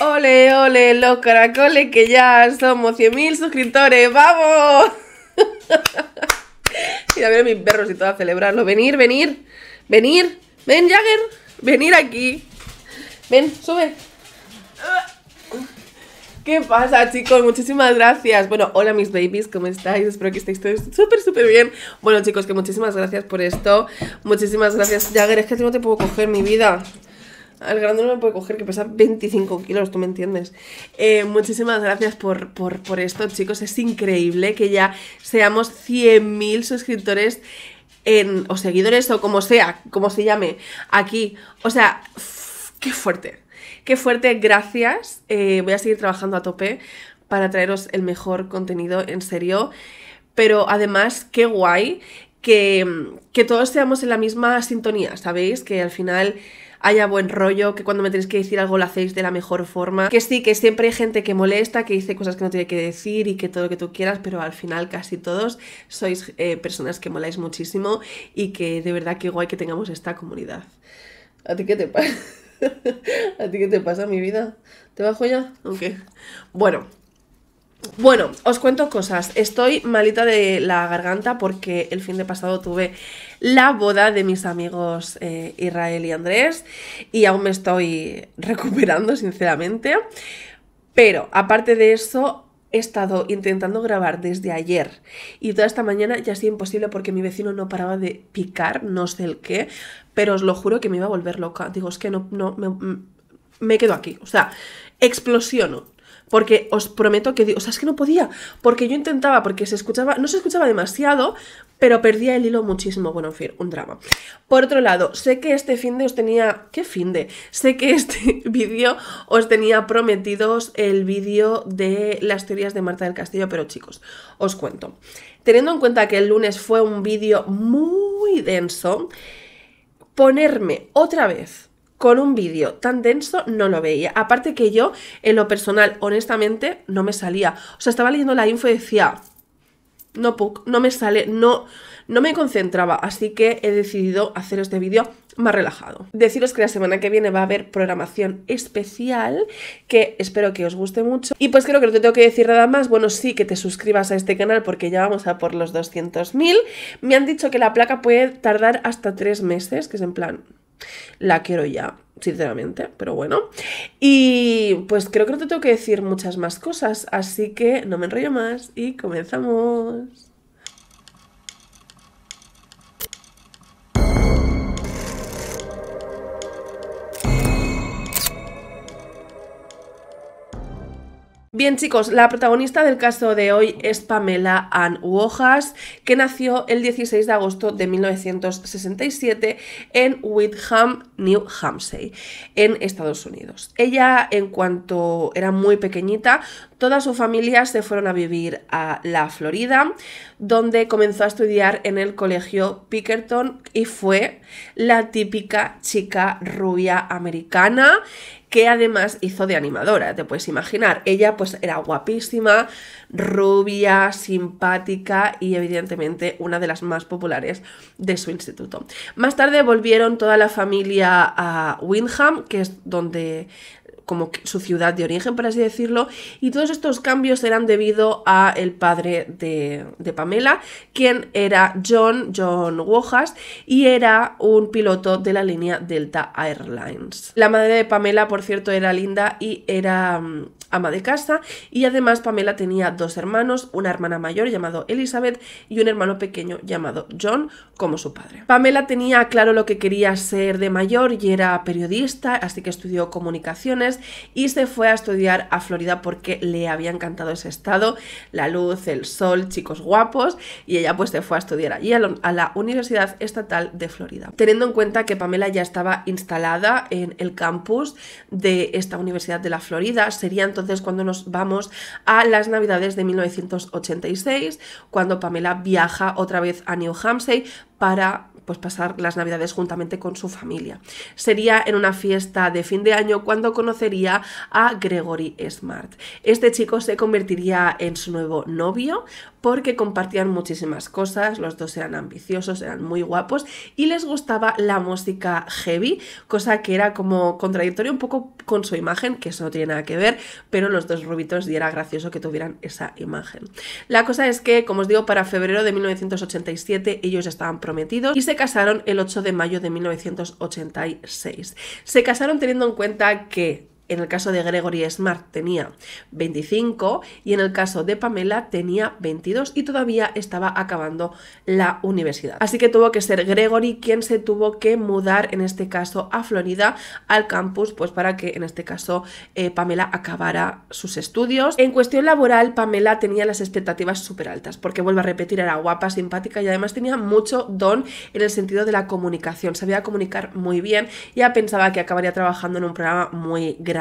Ole, ole, los caracoles que ya somos 100.000 suscriptores, ¡vamos! Y a ver mis perros y todo a celebrarlo. Venir, venir, venir. Ven, Jagger, venir aquí. Ven, sube. ¿Qué pasa, chicos? Muchísimas gracias. Bueno, hola mis babies, ¿cómo estáis? Espero que estéis todos súper, súper bien. Bueno, chicos, que muchísimas gracias por esto. Muchísimas gracias. Jagger, es que no te puedo coger mi vida. Al grande no me puede coger que pesa 25 kilos, tú me entiendes. Eh, muchísimas gracias por, esto, chicos. Es increíble que ya seamos 100.000 suscriptores en, o seguidores o como sea, como se llame, aquí. O sea, qué fuerte. Qué fuerte, gracias. Eh, voy a seguir trabajando a tope para traeros el mejor contenido, en serio. Pero además, qué guay que, que todos seamos en la misma sintonía, ¿sabéis? Que al final haya buen rollo, que cuando me tenéis que decir algo lo hacéis de la mejor forma. Que sí, que siempre hay gente que molesta, que dice cosas que no tiene que decir y que todo lo que tú quieras, pero al final casi todos sois eh, personas que moláis muchísimo y que de verdad que guay que tengamos esta comunidad. ¿A ti qué te pasa? ¿A ti qué te pasa, mi vida? ¿Te bajo ya? aunque Bueno, bueno, os cuento cosas. Estoy malita de la garganta porque el fin de pasado tuve la boda de mis amigos eh, Israel y Andrés y aún me estoy recuperando, sinceramente. Pero aparte de eso, he estado intentando grabar desde ayer y toda esta mañana ya ha sido imposible porque mi vecino no paraba de picar, no sé el qué, pero os lo juro que me iba a volver loca. Digo, es que no, no, me, me quedo aquí. O sea, explosiono porque os prometo que, o sea, es que no podía, porque yo intentaba, porque se escuchaba, no se escuchaba demasiado, pero perdía el hilo muchísimo, bueno, en fin, un drama. Por otro lado, sé que este fin de os tenía, ¿qué fin de? Sé que este vídeo os tenía prometidos el vídeo de las teorías de Marta del Castillo, pero chicos, os cuento. Teniendo en cuenta que el lunes fue un vídeo muy denso, ponerme otra vez con un vídeo tan denso no lo veía. Aparte que yo, en lo personal, honestamente, no me salía. O sea, estaba leyendo la info y decía, no, puc, no me sale, no, no me concentraba, así que he decidido hacer este vídeo más relajado. Deciros que la semana que viene va a haber programación especial que espero que os guste mucho. Y pues creo que no te tengo que decir nada más. Bueno, sí que te suscribas a este canal porque ya vamos a por los 200.000. Me han dicho que la placa puede tardar hasta tres meses, que es en plan, la quiero ya, sinceramente, pero bueno. Y pues creo que no te tengo que decir muchas más cosas, así que no me enrollo más y comenzamos. Bien chicos, la protagonista del caso de hoy es Pamela Ann Wojas, que nació el 16 de agosto de 1967 en Witham, New Hampshire, en Estados Unidos. Ella, en cuanto era muy pequeñita, toda su familia se fueron a vivir a la Florida, donde comenzó a estudiar en el colegio Pickerton y fue la típica chica rubia americana que además hizo de animadora, te puedes imaginar. Ella pues era guapísima, rubia, simpática y evidentemente una de las más populares de su instituto. Más tarde volvieron toda la familia a Windham, que es donde como su ciudad de origen, por así decirlo, y todos estos cambios eran debido a el padre de, Pamela, quien era John, John Wojas, y era un piloto de la línea Delta Airlines. La madre de Pamela, por cierto, era linda y era mm, ama de casa y además Pamela tenía dos hermanos, una hermana mayor llamado Elizabeth y un hermano pequeño llamado John como su padre. Pamela tenía claro lo que quería ser de mayor y era periodista, así que estudió comunicaciones y se fue a estudiar a Florida porque le había encantado ese estado, la luz, el sol, chicos guapos, y ella pues se fue a estudiar allí a la Universidad Estatal de Florida. Teniendo en cuenta que Pamela ya estaba instalada en el campus de esta Universidad de la Florida, sería entonces cuando nos vamos a las Navidades de 1986, cuando Pamela viaja otra vez a New Hampshire para pues pasar las navidades juntamente con su familia. Sería en una fiesta de fin de año cuando conocería a Gregory Smart. Este chico se convertiría en su nuevo novio porque compartían muchísimas cosas, los dos eran ambiciosos, eran muy guapos y les gustaba la música heavy, cosa que era como contradictoria un poco con su imagen, que eso no tiene nada que ver, pero los dos rubitos y era gracioso que tuvieran esa imagen. La cosa es que, como os digo, para febrero de 1987 ellos estaban y se casaron el 8 de mayo de 1986. Se casaron teniendo en cuenta que en el caso de Gregory Smart tenía 25 y en el caso de Pamela tenía 22 y todavía estaba acabando la universidad. Así que tuvo que ser Gregory quien se tuvo que mudar en este caso a Florida al campus pues para que en este caso eh, Pamela acabara sus estudios. En cuestión laboral Pamela tenía las expectativas súper altas porque vuelvo a repetir era guapa, simpática y además tenía mucho don en el sentido de la comunicación. Sabía comunicar muy bien, y ya pensaba que acabaría trabajando en un programa muy grande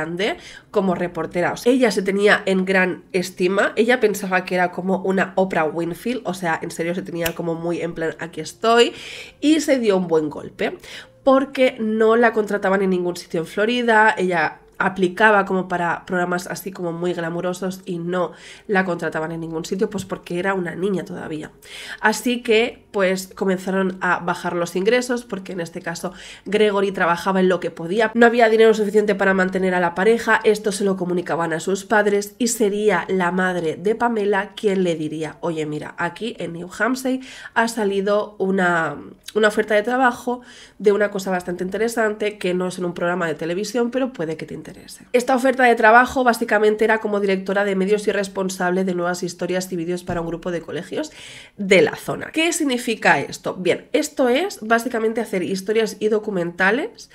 como reportera. O sea, ella se tenía en gran estima, ella pensaba que era como una Oprah Winfield, o sea, en serio se tenía como muy en plan, aquí estoy, y se dio un buen golpe porque no la contrataban en ningún sitio en Florida, ella aplicaba como para programas así como muy glamurosos y no la contrataban en ningún sitio, pues porque era una niña todavía. Así que pues comenzaron a bajar los ingresos porque en este caso Gregory trabajaba en lo que podía, no había dinero suficiente para mantener a la pareja, esto se lo comunicaban a sus padres y sería la madre de Pamela quien le diría, oye mira, aquí en New Hampshire ha salido una, una oferta de trabajo de una cosa bastante interesante que no es en un programa de televisión, pero puede que te interese esta oferta de trabajo básicamente era como directora de medios y responsable de nuevas historias y vídeos para un grupo de colegios de la zona. ¿Qué significa esto? Bien, esto es básicamente hacer historias y documentales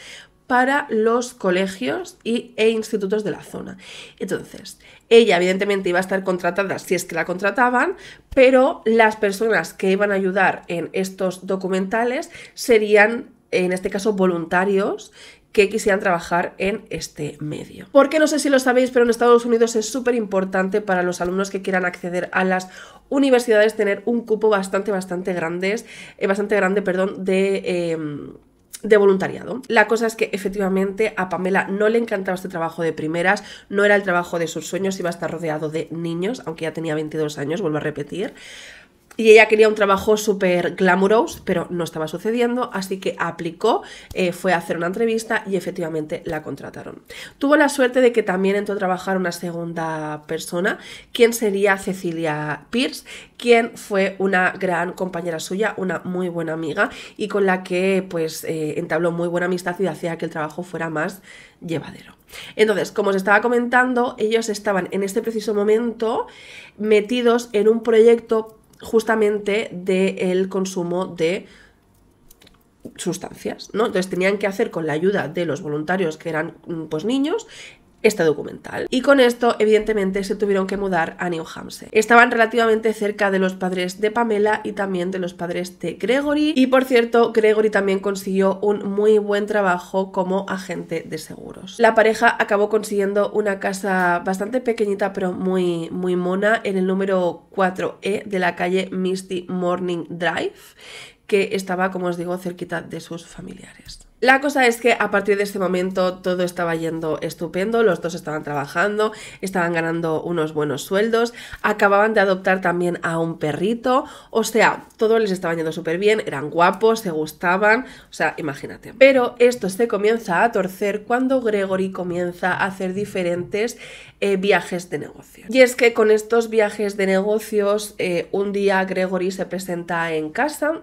para los colegios y, e institutos de la zona. Entonces, ella evidentemente iba a estar contratada si es que la contrataban, pero las personas que iban a ayudar en estos documentales serían, en este caso, voluntarios que quisieran trabajar en este medio. Porque no sé si lo sabéis, pero en Estados Unidos es súper importante para los alumnos que quieran acceder a las universidades tener un cupo bastante, bastante grande eh, bastante grande, perdón, de. Em, de voluntariado. La cosa es que efectivamente a Pamela no le encantaba este trabajo de primeras, no era el trabajo de sus sueños, iba a estar rodeado de niños, aunque ya tenía 22 años, vuelvo a repetir. Y ella quería un trabajo súper glamuroso pero no estaba sucediendo, así que aplicó, eh, fue a hacer una entrevista y efectivamente la contrataron. Tuvo la suerte de que también entró a trabajar una segunda persona, quien sería Cecilia Pierce, quien fue una gran compañera suya, una muy buena amiga y con la que pues eh, entabló muy buena amistad y hacía que el trabajo fuera más llevadero. Entonces, como os estaba comentando, ellos estaban en este preciso momento metidos en un proyecto justamente del consumo de sustancias, ¿no? Entonces tenían que hacer con la ayuda de los voluntarios que eran mm, pues, niños este documental. Y con esto, evidentemente, se tuvieron que mudar a New Hampshire. Estaban relativamente cerca de los padres de Pamela y también de los padres de Gregory. Y por cierto, Gregory también consiguió un muy buen trabajo como agente de seguros. La pareja acabó consiguiendo una casa bastante pequeñita pero muy, muy mona en el número 4E de la calle Misty Morning Drive que estaba, como os digo, cerquita de sus familiares. La cosa es que a partir de este momento todo estaba yendo estupendo, los dos estaban trabajando, estaban ganando unos buenos sueldos, acababan de adoptar también a un perrito, o sea, todo les estaba yendo súper bien, eran guapos, se gustaban, o sea, imagínate. Pero esto se comienza a torcer cuando Gregory comienza a hacer diferentes eh, viajes de negocio. Y es que con estos viajes de negocios, eh, un día Gregory se presenta en casa,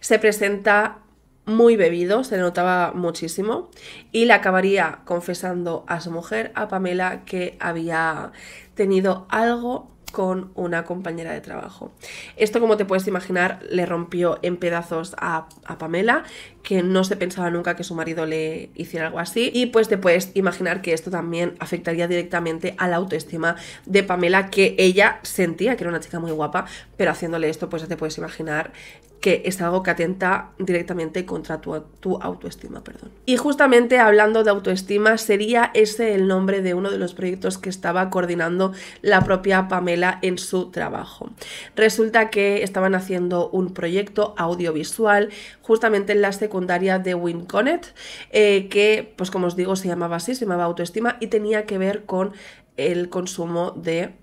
se presenta muy bebido, se le notaba muchísimo, y le acabaría confesando a su mujer, a Pamela, que había tenido algo con una compañera de trabajo. Esto, como te puedes imaginar, le rompió en pedazos a, Pamela, que no se pensaba nunca que su marido le hiciera algo así. Y pues te puedes imaginar que esto también afectaría directamente a la autoestima de Pamela, que ella sentía que era una chica muy guapa, pero haciéndole esto, pues te puedes imaginar que es algo que atenta directamente contra tu, autoestima. Perdón. Y justamente hablando de autoestima, sería ese el nombre de uno de los proyectos que estaba coordinando la propia Pamela en su trabajo. Resulta que estaban haciendo un proyecto audiovisual justamente en la secundaria de Winconet, eh, que, pues como os digo, se llamaba así, se llamaba autoestima y tenía que ver con el consumo de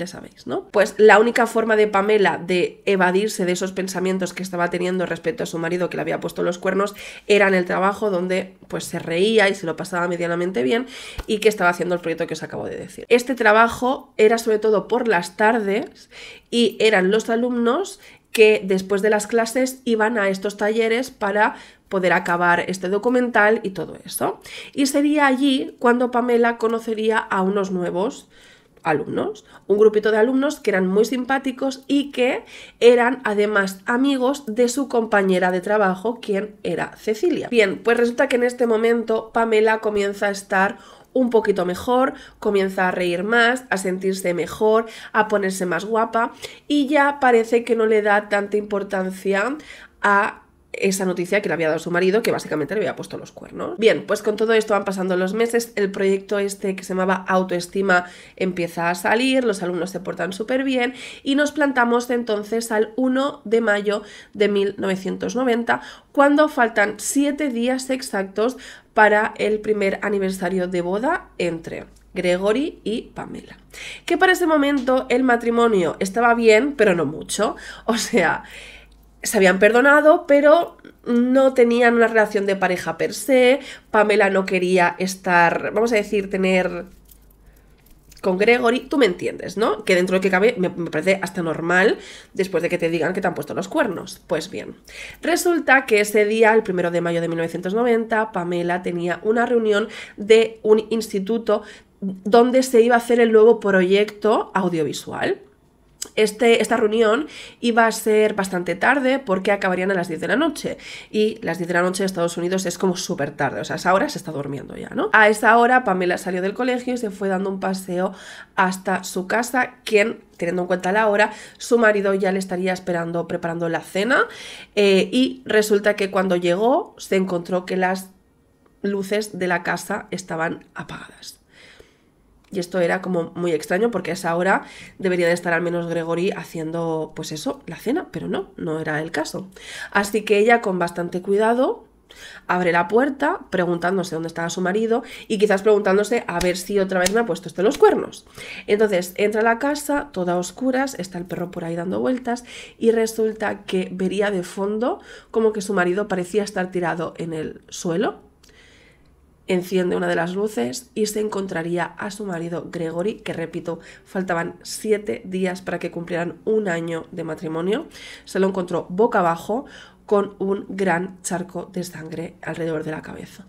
ya sabéis, ¿no? Pues la única forma de Pamela de evadirse de esos pensamientos que estaba teniendo respecto a su marido que le había puesto los cuernos era en el trabajo donde pues se reía y se lo pasaba medianamente bien y que estaba haciendo el proyecto que os acabo de decir. Este trabajo era sobre todo por las tardes y eran los alumnos que después de las clases iban a estos talleres para poder acabar este documental y todo eso. Y sería allí cuando Pamela conocería a unos nuevos alumnos, un grupito de alumnos que eran muy simpáticos y que eran además amigos de su compañera de trabajo, quien era Cecilia. Bien, pues resulta que en este momento Pamela comienza a estar un poquito mejor, comienza a reír más, a sentirse mejor, a ponerse más guapa y ya parece que no le da tanta importancia a esa noticia que le había dado su marido, que básicamente le había puesto los cuernos. Bien, pues con todo esto van pasando los meses, el proyecto este que se llamaba Autoestima empieza a salir, los alumnos se portan súper bien y nos plantamos entonces al 1 de mayo de 1990, cuando faltan 7 días exactos para el primer aniversario de boda entre Gregory y Pamela. Que para ese momento el matrimonio estaba bien, pero no mucho. O sea, se habían perdonado, pero no tenían una relación de pareja per se. Pamela no quería estar, vamos a decir, tener con Gregory, tú me entiendes, ¿no? Que dentro de lo que cabe me, parece hasta normal después de que te digan que te han puesto los cuernos. Pues bien, resulta que ese día, el primero de mayo de 1990, Pamela tenía una reunión de un instituto donde se iba a hacer el nuevo proyecto audiovisual. Este, esta reunión iba a ser bastante tarde porque acabarían a las 10 de la noche. Y las 10 de la noche en Estados Unidos es como súper tarde, o sea, a esa hora se está durmiendo ya, ¿no? A esa hora Pamela salió del colegio y se fue dando un paseo hasta su casa, quien teniendo en cuenta la hora, su marido ya le estaría esperando preparando la cena eh, y resulta que cuando llegó se encontró que las luces de la casa estaban apagadas. Y esto era como muy extraño porque a esa hora debería de estar al menos Gregory haciendo, pues eso, la cena, pero no, no era el caso. Así que ella con bastante cuidado abre la puerta preguntándose dónde estaba su marido y quizás preguntándose a ver si otra vez me ha puesto esto los cuernos. Entonces entra a la casa, toda a oscuras, está el perro por ahí dando vueltas y resulta que vería de fondo como que su marido parecía estar tirado en el suelo enciende una de las luces y se encontraría a su marido Gregory, que repito, faltaban siete días para que cumplieran un año de matrimonio. Se lo encontró boca abajo con un gran charco de sangre alrededor de la cabeza.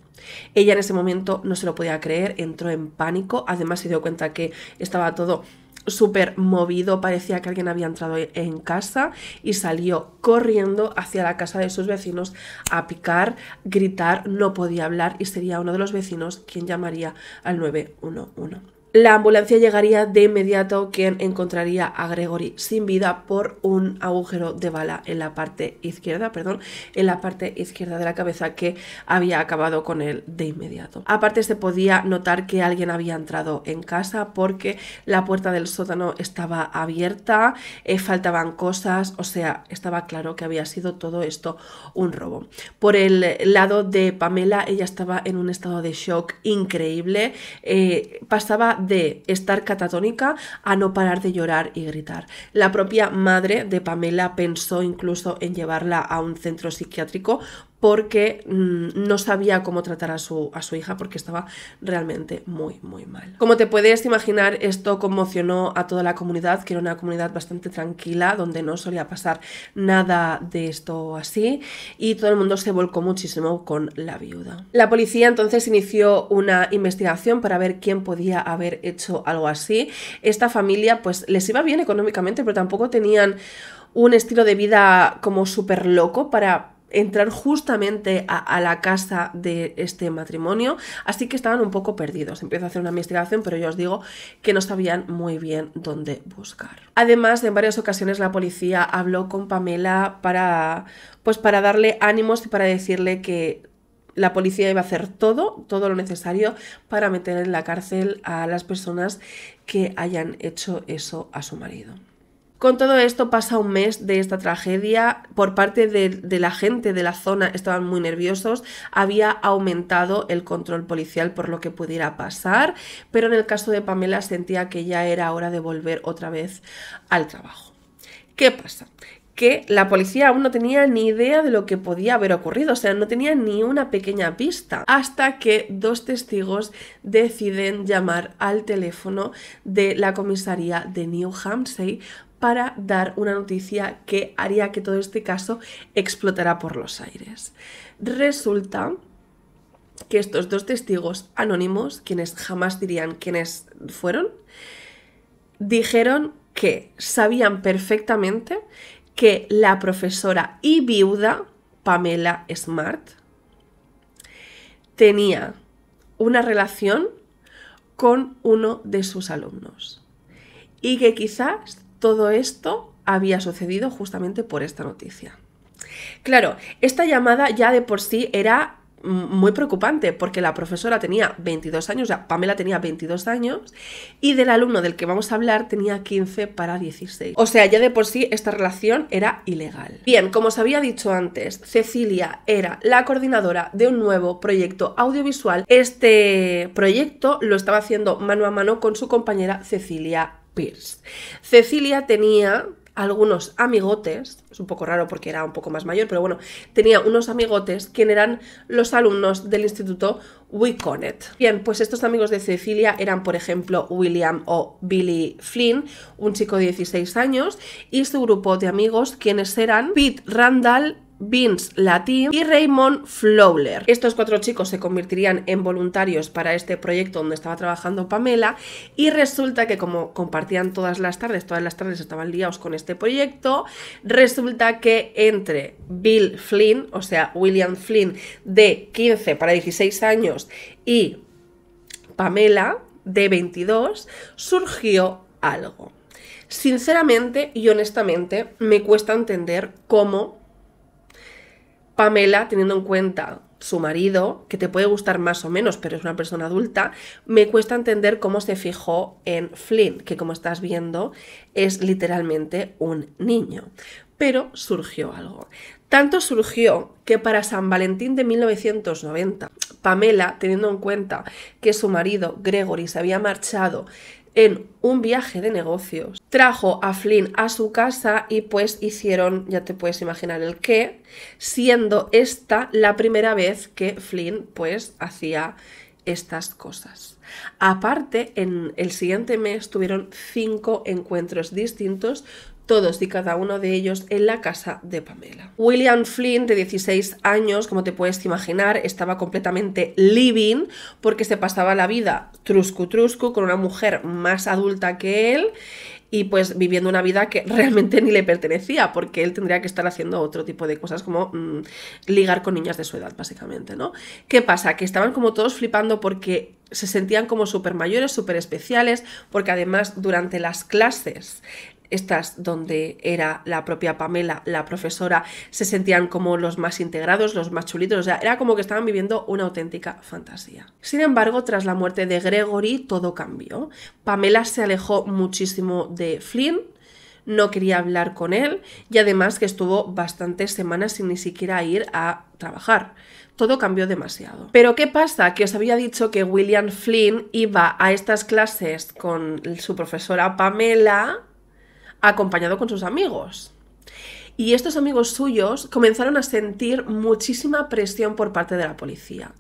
Ella en ese momento no se lo podía creer, entró en pánico, además se dio cuenta que estaba todo súper movido, parecía que alguien había entrado en casa y salió corriendo hacia la casa de sus vecinos a picar, gritar, no podía hablar y sería uno de los vecinos quien llamaría al 911. La ambulancia llegaría de inmediato quien encontraría a Gregory sin vida por un agujero de bala en la parte izquierda, perdón, en la parte izquierda de la cabeza que había acabado con él de inmediato. Aparte se podía notar que alguien había entrado en casa porque la puerta del sótano estaba abierta, eh, faltaban cosas, o sea, estaba claro que había sido todo esto un robo. Por el lado de Pamela, ella estaba en un estado de shock increíble, eh, pasaba pasaba de estar catatónica a no parar de llorar y gritar. La propia madre de Pamela pensó incluso en llevarla a un centro psiquiátrico porque mm, no sabía cómo tratar a su, a su hija porque estaba realmente muy, muy mal. Como te puedes imaginar, esto conmocionó a toda la comunidad, que era una comunidad bastante tranquila, donde no solía pasar nada de esto así, y todo el mundo se volcó muchísimo con la viuda. La policía entonces inició una investigación para ver quién podía haber hecho algo así. Esta familia pues les iba bien económicamente, pero tampoco tenían un estilo de vida como súper loco para entrar justamente a, la casa de este matrimonio, así que estaban un poco perdidos. Empiezo a hacer una investigación, pero yo os digo que no sabían muy bien dónde buscar. Además, en varias ocasiones la policía habló con Pamela para pues para darle ánimos y para decirle que la policía iba a hacer todo, todo lo necesario para meter en la cárcel a las personas que hayan hecho eso a su marido. Con todo esto pasa un mes de esta tragedia, por parte de, la gente de la zona estaban muy nerviosos, había aumentado el control policial por lo que pudiera pasar, pero en el caso de Pamela sentía que ya era hora de volver otra vez al trabajo. ¿Qué pasa? que la policía aún no tenía ni idea de lo que podía haber ocurrido, o sea, no tenía ni una pequeña pista, hasta que dos testigos deciden llamar al teléfono de la comisaría de New Hampshire para dar una noticia que haría que todo este caso explotara por los aires. Resulta que estos dos testigos anónimos, quienes jamás dirían quiénes fueron, dijeron que sabían perfectamente que la profesora y viuda Pamela Smart tenía una relación con uno de sus alumnos y que quizás todo esto había sucedido justamente por esta noticia. Claro, esta llamada ya de por sí era mm, muy preocupante porque la profesora tenía 22 años, o sea, Pamela tenía 22 años y del alumno del que vamos a hablar tenía 15 para 16. O sea, ya de por sí esta relación era ilegal. Bien, como os había dicho antes, Cecilia era la coordinadora de un nuevo proyecto audiovisual. Este proyecto lo estaba haciendo mano a mano con su compañera Cecilia Cecilia tenía algunos amigotes, es un poco raro porque era un poco más mayor, pero bueno, tenía unos amigotes que eran los alumnos del instituto Wiconet. Bien, pues estos amigos de Cecilia eran, por ejemplo, William o Billy Flynn, un chico de 16 años, y su grupo de amigos, quienes eran Pete Randall Vince Latim y Raymond Flowler. Estos cuatro chicos se convertirían en voluntarios para este proyecto donde estaba trabajando Pamela y resulta que como compartían todas las tardes, todas las tardes estaban liados con este proyecto, resulta que entre Bill Flynn, o sea, William Flynn de 15 para 16 años y Pamela de 22, surgió algo. Sinceramente y honestamente, me cuesta entender cómo Pamela, teniendo en cuenta su marido, que te puede gustar más o menos, pero es una persona adulta, me cuesta entender cómo se fijó en Flynn, que como estás viendo es literalmente un niño. Pero surgió algo. Tanto surgió que para San Valentín de 1990, Pamela, teniendo en cuenta que su marido Gregory se había marchado en un viaje de negocios. Trajo a Flynn a su casa y pues hicieron, ya te puedes imaginar el qué, siendo esta la primera vez que Flynn pues hacía estas cosas. Aparte, en el siguiente mes tuvieron cinco encuentros distintos todos y cada uno de ellos en la casa de Pamela. William Flynn, de 16 años, como te puedes imaginar, estaba completamente living porque se pasaba la vida truscu truscu con una mujer más adulta que él y pues viviendo una vida que realmente ni le pertenecía, porque él tendría que estar haciendo otro tipo de cosas como mm, ligar con niñas de su edad, básicamente, ¿no? ¿Qué pasa? Que estaban como todos flipando porque se sentían como súper mayores, súper especiales, porque además durante las clases estas donde era la propia Pamela, la profesora, se sentían como los más integrados, los más chulitos, o sea, era como que estaban viviendo una auténtica fantasía. Sin embargo, tras la muerte de Gregory, todo cambió. Pamela se alejó muchísimo de Flynn, no quería hablar con él y además que estuvo bastantes semanas sin ni siquiera ir a trabajar. Todo cambió demasiado. Pero ¿qué pasa? Que os había dicho que William Flynn iba a estas clases con su profesora Pamela acompañado con sus amigos. Y estos amigos suyos comenzaron a sentir muchísima presión por parte de la policía.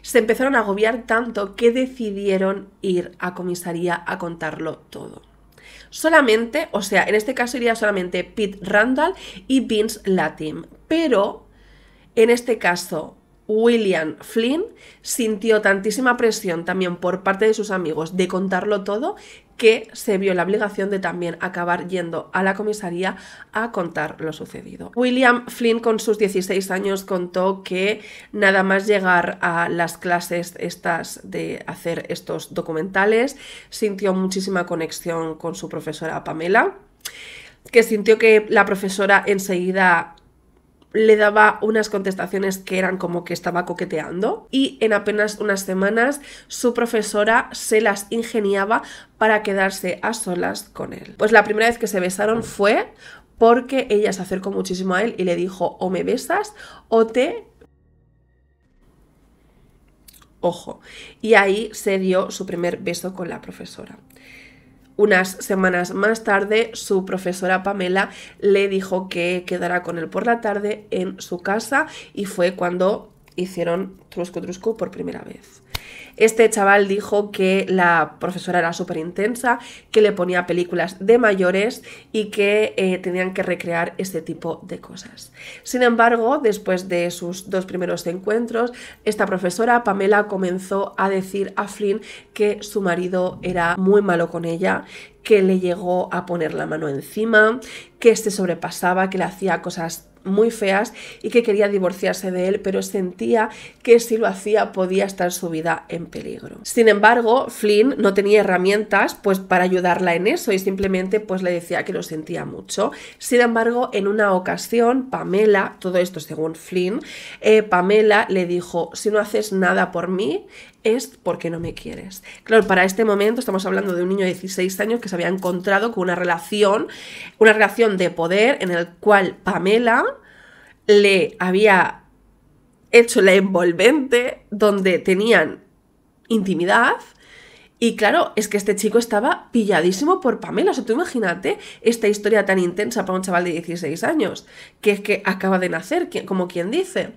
Se empezaron a agobiar tanto que decidieron ir a comisaría a contarlo todo. Solamente, o sea, en este caso iría solamente Pete Randall y Vince Latim, pero en este caso William Flynn sintió tantísima presión también por parte de sus amigos de contarlo todo que se vio la obligación de también acabar yendo a la comisaría a contar lo sucedido. William Flynn con sus 16 años contó que nada más llegar a las clases estas de hacer estos documentales, sintió muchísima conexión con su profesora Pamela que sintió que la profesora enseguida le daba unas contestaciones que eran como que estaba coqueteando y en apenas unas semanas su profesora se las ingeniaba para quedarse a solas con él. Pues la primera vez que se besaron mm. fue porque ella se acercó muchísimo a él y le dijo o me besas o te ojo. Y ahí se dio su primer beso con la profesora. Unas semanas más tarde, su profesora Pamela le dijo que quedara con él por la tarde en su casa y fue cuando hicieron Trusco Trusco por primera vez. Este chaval dijo que la profesora era súper intensa, que le ponía películas de mayores y que eh, tenían que recrear este tipo de cosas. Sin embargo, después de sus dos primeros encuentros, esta profesora, Pamela, comenzó a decir a Flynn que su marido era muy malo con ella, que le llegó a poner la mano encima, que se sobrepasaba, que le hacía cosas muy feas y que quería divorciarse de él, pero sentía que si lo hacía podía estar su vida en peligro. Sin embargo, Flynn no tenía herramientas pues para ayudarla en eso y simplemente pues le decía que lo sentía mucho. Sin embargo, en una ocasión, Pamela, todo esto según Flynn, eh, Pamela le dijo, si no haces nada por mí, es porque no me quieres. Claro, para este momento estamos hablando de un niño de 16 años que se había encontrado con una relación, una relación de poder en el cual Pamela le había hecho la envolvente donde tenían intimidad y claro, es que este chico estaba pilladísimo por Pamela. O sea, tú imagínate esta historia tan intensa para un chaval de 16 años, que es que acaba de nacer, como quien dice.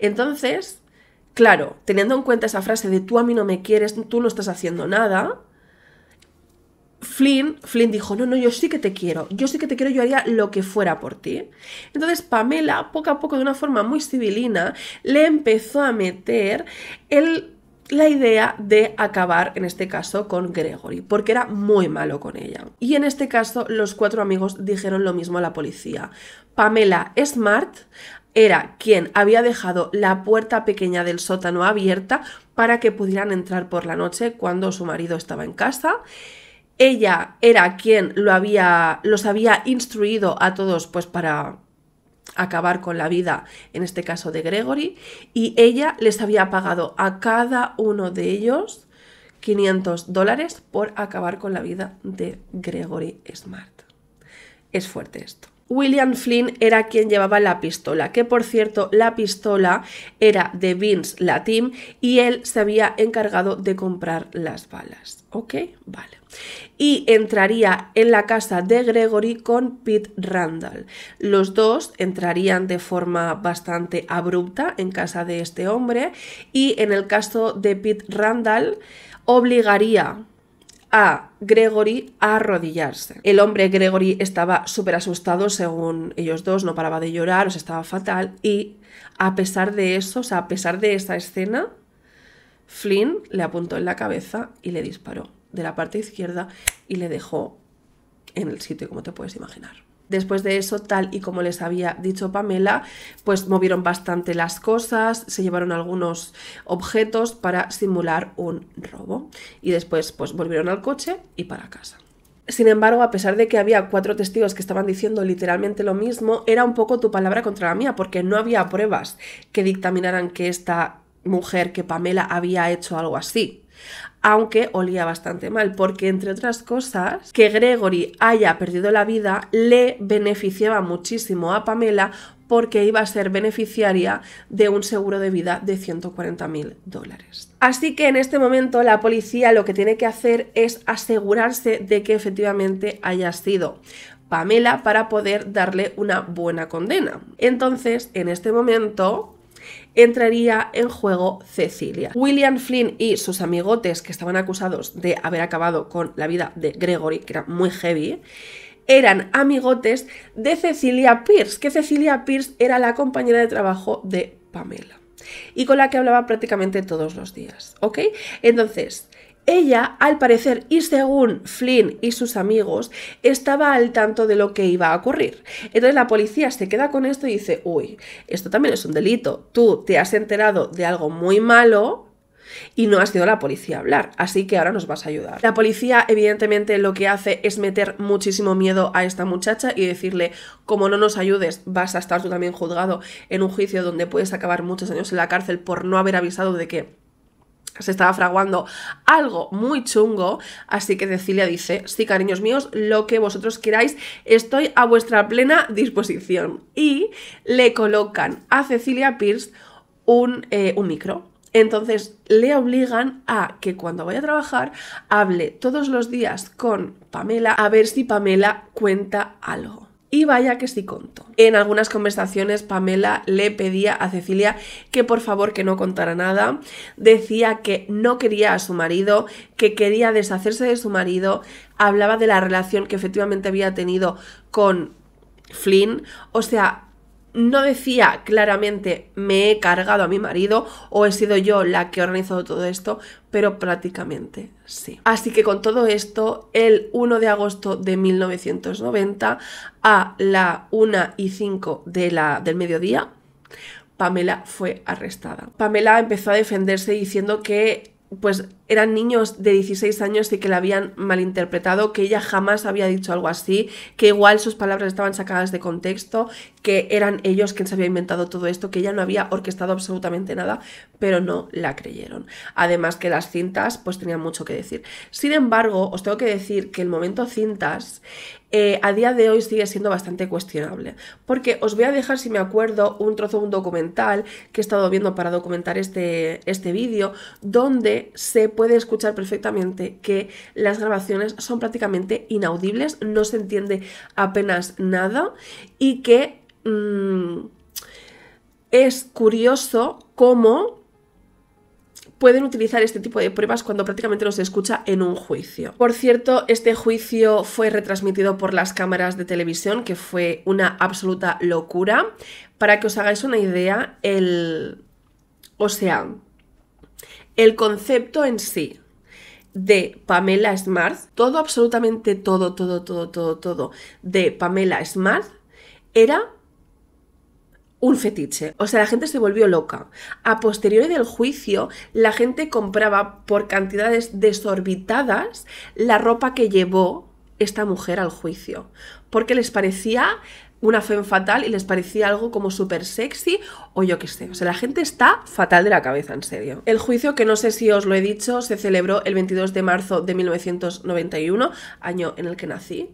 Entonces, Claro, teniendo en cuenta esa frase de tú a mí no me quieres, tú no estás haciendo nada, Flynn, Flynn dijo, no, no, yo sí que te quiero, yo sí que te quiero, yo haría lo que fuera por ti. Entonces Pamela, poco a poco, de una forma muy civilina, le empezó a meter el, la idea de acabar, en este caso, con Gregory, porque era muy malo con ella. Y en este caso, los cuatro amigos dijeron lo mismo a la policía. Pamela es smart, era quien había dejado la puerta pequeña del sótano abierta para que pudieran entrar por la noche cuando su marido estaba en casa. Ella era quien lo había, los había instruido a todos pues para acabar con la vida, en este caso de Gregory, y ella les había pagado a cada uno de ellos 500 dólares por acabar con la vida de Gregory Smart. Es fuerte esto. William Flynn era quien llevaba la pistola, que por cierto la pistola era de Vince Latim y él se había encargado de comprar las balas. ¿Ok? Vale. Y entraría en la casa de Gregory con Pete Randall. Los dos entrarían de forma bastante abrupta en casa de este hombre y en el caso de Pete Randall obligaría a Gregory a arrodillarse. El hombre Gregory estaba súper asustado, según ellos dos, no paraba de llorar, o estaba fatal. Y a pesar de eso, o sea, a pesar de esa escena, Flynn le apuntó en la cabeza y le disparó de la parte izquierda y le dejó en el sitio, como te puedes imaginar. Después de eso, tal y como les había dicho Pamela, pues movieron bastante las cosas, se llevaron algunos objetos para simular un robo y después pues volvieron al coche y para casa. Sin embargo, a pesar de que había cuatro testigos que estaban diciendo literalmente lo mismo, era un poco tu palabra contra la mía, porque no había pruebas que dictaminaran que esta mujer, que Pamela, había hecho algo así aunque olía bastante mal, porque entre otras cosas, que Gregory haya perdido la vida le beneficiaba muchísimo a Pamela porque iba a ser beneficiaria de un seguro de vida de 140 mil dólares. Así que en este momento la policía lo que tiene que hacer es asegurarse de que efectivamente haya sido Pamela para poder darle una buena condena. Entonces, en este momento, entraría en juego Cecilia. William Flynn y sus amigotes que estaban acusados de haber acabado con la vida de Gregory, que era muy heavy, eran amigotes de Cecilia Pierce, que Cecilia Pierce era la compañera de trabajo de Pamela y con la que hablaba prácticamente todos los días, ¿ok? Entonces, ella, al parecer y según Flynn y sus amigos, estaba al tanto de lo que iba a ocurrir. Entonces la policía se queda con esto y dice, uy, esto también es un delito. Tú te has enterado de algo muy malo, y no has ido a la policía a hablar, así que ahora nos vas a ayudar. La policía evidentemente lo que hace es meter muchísimo miedo a esta muchacha y decirle, como no nos ayudes, vas a estar tú también juzgado en un juicio donde puedes acabar muchos años en la cárcel por no haber avisado de que se estaba fraguando algo muy chungo, así que Cecilia dice, sí, cariños míos, lo que vosotros queráis, estoy a vuestra plena disposición. Y le colocan a Cecilia Pierce un, eh, un micro. Entonces le obligan a que cuando vaya a trabajar hable todos los días con Pamela a ver si Pamela cuenta algo. Y vaya que sí conto. En algunas conversaciones Pamela le pedía a Cecilia que por favor que no contara nada, decía que no quería a su marido, que quería deshacerse de su marido, hablaba de la relación que efectivamente había tenido con Flynn, o sea, no decía claramente me he cargado a mi marido o he sido yo la que he organizado todo esto, pero prácticamente sí. Así que con todo esto, el 1 de agosto de 1990 a la 1 y 5 de la, del mediodía, Pamela fue arrestada. Pamela empezó a defenderse diciendo que pues eran niños de 16 años y que la habían malinterpretado, que ella jamás había dicho algo así, que igual sus palabras estaban sacadas de contexto, que eran ellos quienes había inventado todo esto, que ella no había orquestado absolutamente nada, pero no la creyeron. Además que las cintas pues tenían mucho que decir. Sin embargo, os tengo que decir que el momento cintas eh, a día de hoy sigue siendo bastante cuestionable. Porque os voy a dejar, si me acuerdo, un trozo de un documental que he estado viendo para documentar este, este vídeo, donde se puede escuchar perfectamente que las grabaciones son prácticamente inaudibles, no se entiende apenas nada y que mm, es curioso cómo pueden utilizar este tipo de pruebas cuando prácticamente no se escucha en un juicio. Por cierto, este juicio fue retransmitido por las cámaras de televisión, que fue una absoluta locura. Para que os hagáis una idea, el... O sea, el concepto en sí de Pamela Smart, todo, absolutamente todo, todo, todo, todo, todo de Pamela Smart era un fetiche. O sea, la gente se volvió loca. A posteriori del juicio, la gente compraba por cantidades desorbitadas la ropa que llevó esta mujer al juicio, porque les parecía una en fatal y les parecía algo como súper sexy o yo qué sé. O sea, la gente está fatal de la cabeza, en serio. El juicio, que no sé si os lo he dicho, se celebró el 22 de marzo de 1991, año en el que nací.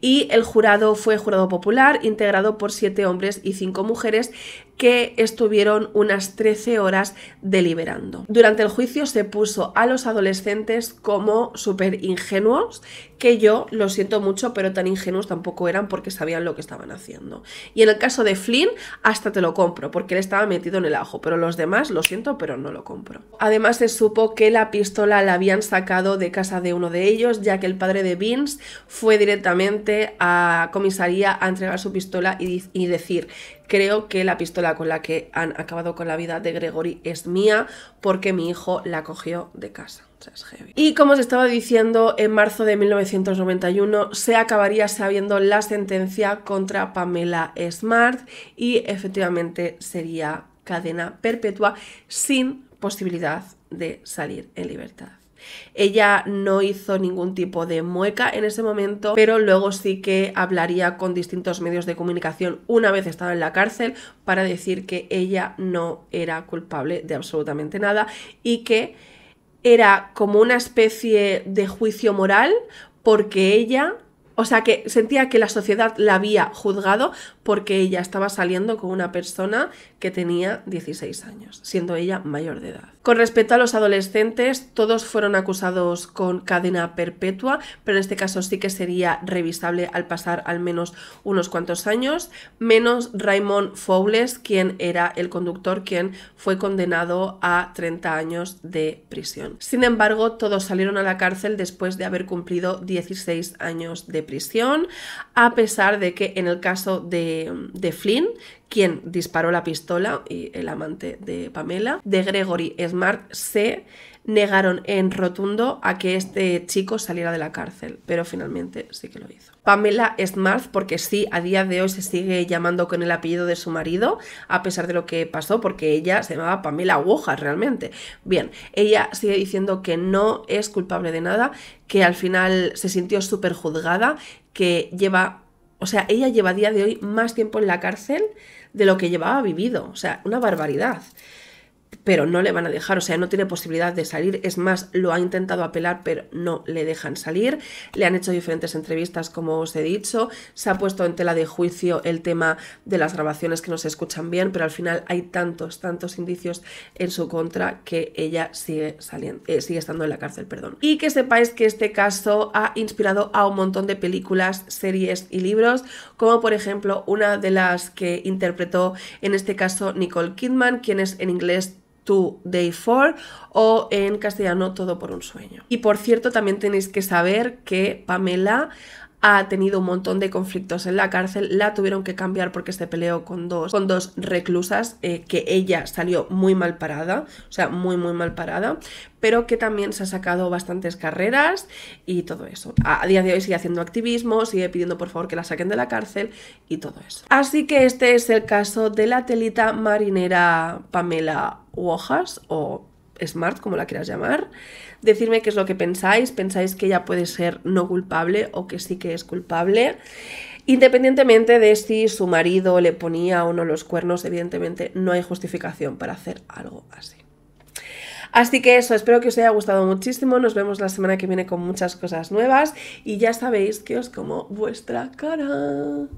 Y el jurado fue jurado popular, integrado por siete hombres y cinco mujeres, que estuvieron unas 13 horas deliberando. Durante el juicio se puso a los adolescentes como súper ingenuos, que yo lo siento mucho, pero tan ingenuos tampoco eran porque sabían lo que estaban haciendo. Y en el caso de Flynn, hasta te lo compro, porque él estaba metido en el ajo, pero los demás lo siento, pero no lo compro. Además se supo que la pistola la habían sacado de casa de uno de ellos, ya que el padre de Vince fue directamente a comisaría a entregar su pistola y, y decir creo que la pistola con la que han acabado con la vida de Gregory es mía porque mi hijo la cogió de casa. Y como os estaba diciendo, en marzo de 1991 se acabaría sabiendo la sentencia contra Pamela Smart y efectivamente sería cadena perpetua sin posibilidad de salir en libertad. Ella no hizo ningún tipo de mueca en ese momento, pero luego sí que hablaría con distintos medios de comunicación una vez estaba en la cárcel para decir que ella no era culpable de absolutamente nada y que era como una especie de juicio moral porque ella o sea que sentía que la sociedad la había juzgado porque ella estaba saliendo con una persona que tenía 16 años, siendo ella mayor de edad. Con respecto a los adolescentes, todos fueron acusados con cadena perpetua, pero en este caso sí que sería revisable al pasar al menos unos cuantos años, menos Raymond Fowles, quien era el conductor, quien fue condenado a 30 años de prisión. Sin embargo, todos salieron a la cárcel después de haber cumplido 16 años de prisión, a pesar de que en el caso de, de Flynn, quien disparó la pistola y el amante de Pamela, de Gregory Smart, se negaron en rotundo a que este chico saliera de la cárcel, pero finalmente sí que lo hizo. Pamela Smart, porque sí, a día de hoy se sigue llamando con el apellido de su marido, a pesar de lo que pasó, porque ella se llamaba Pamela Wojas realmente. Bien, ella sigue diciendo que no es culpable de nada, que al final se sintió súper juzgada, que lleva, o sea, ella lleva a día de hoy más tiempo en la cárcel de lo que llevaba vivido. O sea, una barbaridad pero no le van a dejar, o sea, no tiene posibilidad de salir. Es más, lo ha intentado apelar, pero no le dejan salir. Le han hecho diferentes entrevistas, como os he dicho. Se ha puesto en tela de juicio el tema de las grabaciones que no se escuchan bien, pero al final hay tantos, tantos indicios en su contra que ella sigue saliendo, eh, sigue estando en la cárcel, perdón. Y que sepáis que este caso ha inspirado a un montón de películas, series y libros, como por ejemplo una de las que interpretó en este caso Nicole Kidman, quien es en inglés to Day four, o en castellano Todo por un sueño. Y por cierto, también tenéis que saber que Pamela ha tenido un montón de conflictos en la cárcel, la tuvieron que cambiar porque se peleó con dos, con dos reclusas, eh, que ella salió muy mal parada, o sea, muy, muy mal parada, pero que también se ha sacado bastantes carreras y todo eso. a día de hoy sigue haciendo activismo, sigue pidiendo por favor que la saquen de la cárcel y todo eso. Así que este es el caso de la telita marinera Pamela hojas o smart, como la quieras llamar, decirme qué es lo que pensáis, pensáis que ella puede ser no culpable o que sí que es culpable. Independientemente de si su marido le ponía o no los cuernos, evidentemente no hay justificación para hacer algo así. Así que eso, espero que os haya gustado muchísimo. Nos vemos la semana que viene con muchas cosas nuevas y ya sabéis que os como vuestra cara.